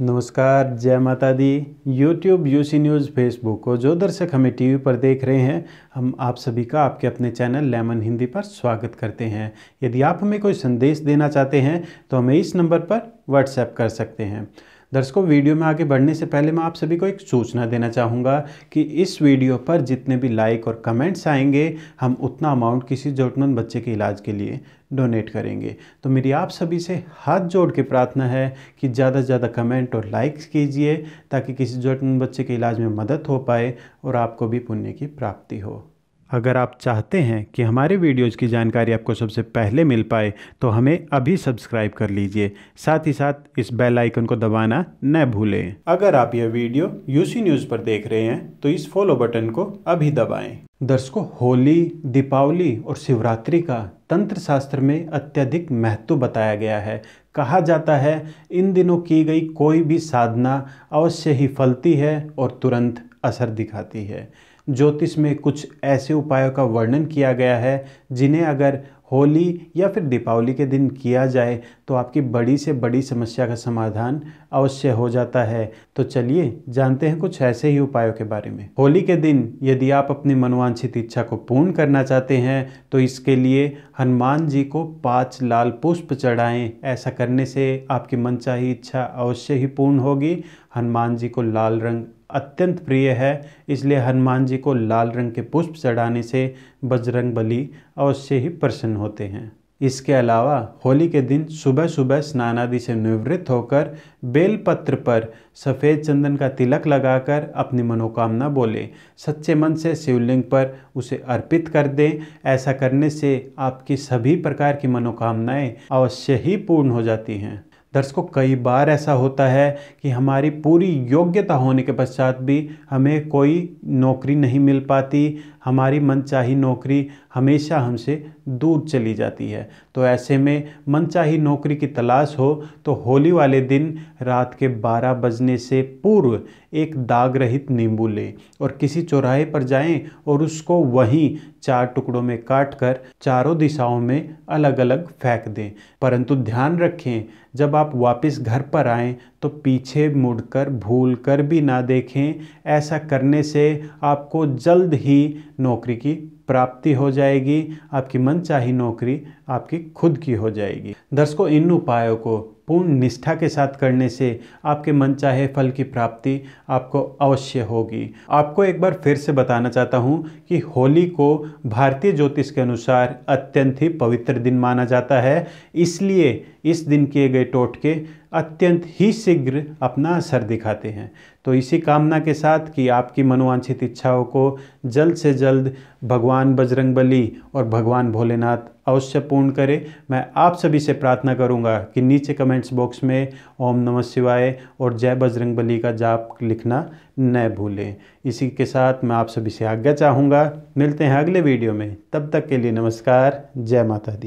नमस्कार जय माता दी YouTube U C news Facebook को जो दर्शक हमें टीवी पर देख रहे हैं हम आप सभी का आपके अपने चैनल लेमन हिंदी पर स्वागत करते हैं यदि आप हमें कोई संदेश देना चाहते हैं तो हमें इस नंबर पर व्हाट्सएप कर सकते हैं दर्शकों वीडियो में आगे बढ़ने से पहले मैं आप सभी को एक सूचना देना चाहूँगा कि इस वीडियो पर जितने भी लाइक और कमेंट्स आएंगे हम उतना अमाउंट किसी ज़रूरतमंद बच्चे के इलाज के लिए डोनेट करेंगे तो मेरी आप सभी से हाथ जोड़ के प्रार्थना है कि ज़्यादा से ज़्यादा कमेंट और लाइक्स कीजिए ताकि किसी ज़रूरतमंद बच्चे के इलाज में मदद हो पाए और आपको भी पुण्य की प्राप्ति हो अगर आप चाहते हैं कि हमारे वीडियोज़ की जानकारी आपको सबसे पहले मिल पाए तो हमें अभी सब्सक्राइब कर लीजिए साथ ही साथ इस बेल आइकन को दबाना न भूलें अगर आप यह वीडियो यूसी न्यूज़ पर देख रहे हैं तो इस फॉलो बटन को अभी दबाएं। दर्शकों होली दीपावली और शिवरात्रि का तंत्र शास्त्र में अत्यधिक महत्व बताया गया है कहा जाता है इन दिनों की गई कोई भी साधना अवश्य ही फलती है और तुरंत असर दिखाती है ज्योतिष में कुछ ऐसे उपायों का वर्णन किया गया है जिन्हें अगर होली या फिर दीपावली के दिन किया जाए तो आपकी बड़ी से बड़ी समस्या का समाधान अवश्य हो जाता है तो चलिए जानते हैं कुछ ऐसे ही उपायों के बारे में होली के दिन यदि आप अपनी मनोवांछित इच्छा को पूर्ण करना चाहते हैं तो इसके लिए हनुमान जी को पांच लाल पुष्प चढ़ाएं ऐसा करने से आपकी मनचाही इच्छा अवश्य ही पूर्ण होगी हनुमान जी को लाल रंग अत्यंत प्रिय है इसलिए हनुमान जी को लाल रंग के पुष्प चढ़ाने से बजरंग बली अवश्य ही प्रसन्न होते हैं इसके अलावा होली के दिन सुबह सुबह स्नान आदि से निवृत्त होकर बेलपत्र पर सफ़ेद चंदन का तिलक लगाकर अपनी मनोकामना बोले सच्चे मन से शिवलिंग पर उसे अर्पित कर दें ऐसा करने से आपकी सभी प्रकार की मनोकामनाएं अवश्य ही पूर्ण हो जाती हैं दर्शकों कई बार ऐसा होता है कि हमारी पूरी योग्यता होने के पश्चात भी हमें कोई नौकरी नहीं मिल पाती हमारी मनचाही नौकरी हमेशा हमसे दूर चली जाती है तो ऐसे में मनचाही नौकरी की तलाश हो तो होली वाले दिन रात के 12 बजने से पूर्व एक दाग रहित नींबू लें और किसी चौराहे पर जाएं और उसको वहीं चार टुकड़ों में काट कर चारों दिशाओं में अलग अलग फेंक दें परंतु ध्यान रखें जब आप वापस घर पर आएँ तो पीछे मुड़कर भूल कर भी ना देखें ऐसा करने से आपको जल्द ही नौकरी की प्राप्ति हो जाएगी आपकी मनचाही नौकरी आपकी खुद की हो जाएगी दर्शकों इन उपायों को पूर्ण निष्ठा के साथ करने से आपके मन चाहे फल की प्राप्ति आपको अवश्य होगी आपको एक बार फिर से बताना चाहता हूँ कि होली को भारतीय ज्योतिष के अनुसार अत्यंत ही पवित्र दिन माना जाता है इसलिए इस दिन किए गए टोटके अत्यंत ही शीघ्र अपना असर दिखाते हैं तो इसी कामना के साथ कि आपकी मनोवांछित इच्छाओं को जल्द से जल्द भगवान बजरंगबली और भगवान भोलेनाथ अवश्य पूर्ण करें मैं आप सभी से प्रार्थना करूंगा कि नीचे कमेंट्स बॉक्स में ओम नमः शिवाय और जय बजरंगबली का जाप लिखना न भूलें इसी के साथ मैं आप सभी से आज्ञा चाहूँगा मिलते हैं अगले वीडियो में तब तक के लिए नमस्कार जय माता दी